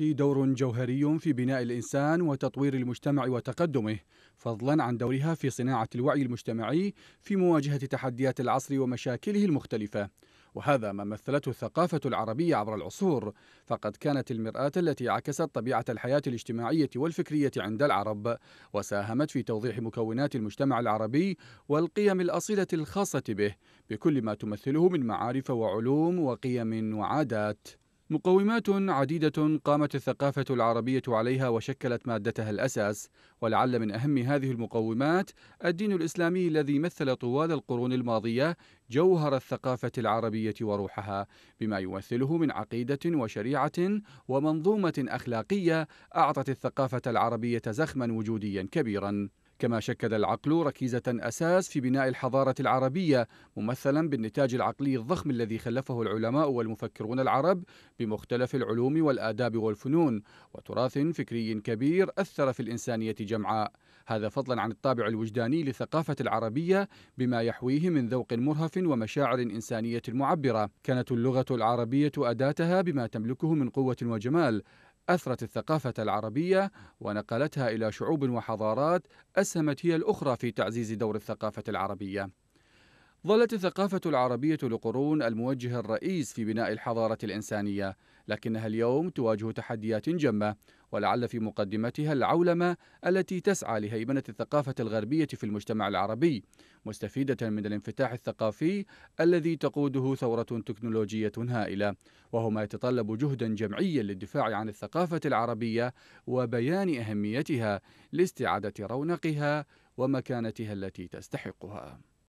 دور جوهري في بناء الإنسان وتطوير المجتمع وتقدمه فضلا عن دورها في صناعة الوعي المجتمعي في مواجهة تحديات العصر ومشاكله المختلفة وهذا ما مثلته الثقافة العربية عبر العصور فقد كانت المرآة التي عكست طبيعة الحياة الاجتماعية والفكرية عند العرب وساهمت في توضيح مكونات المجتمع العربي والقيم الأصيلة الخاصة به بكل ما تمثله من معارف وعلوم وقيم وعادات مقومات عديدة قامت الثقافة العربية عليها وشكلت مادتها الأساس، ولعل من أهم هذه المقومات الدين الإسلامي الذي مثل طوال القرون الماضية جوهر الثقافة العربية وروحها، بما يمثله من عقيدة وشريعة ومنظومة أخلاقية أعطت الثقافة العربية زخما وجوديا كبيرا. كما شكل العقل ركيزة أساس في بناء الحضارة العربية ممثلا بالنتاج العقلي الضخم الذي خلفه العلماء والمفكرون العرب بمختلف العلوم والآداب والفنون وتراث فكري كبير أثر في الإنسانية جمعاء هذا فضلا عن الطابع الوجداني للثقافة العربية بما يحويه من ذوق مرهف ومشاعر إنسانية معبرة كانت اللغة العربية أداتها بما تملكه من قوة وجمال أثرت الثقافة العربية ونقلتها إلى شعوب وحضارات أسهمت هي الأخرى في تعزيز دور الثقافة العربية ظلت الثقافة العربية لقرون الموجه الرئيس في بناء الحضارة الإنسانية، لكنها اليوم تواجه تحديات جمة، ولعل في مقدمتها العولمة التي تسعى لهيمنة الثقافة الغربية في المجتمع العربي، مستفيدة من الانفتاح الثقافي الذي تقوده ثورة تكنولوجية هائلة، وهو ما يتطلب جهدا جمعيا للدفاع عن الثقافة العربية وبيان أهميتها لاستعادة رونقها ومكانتها التي تستحقها.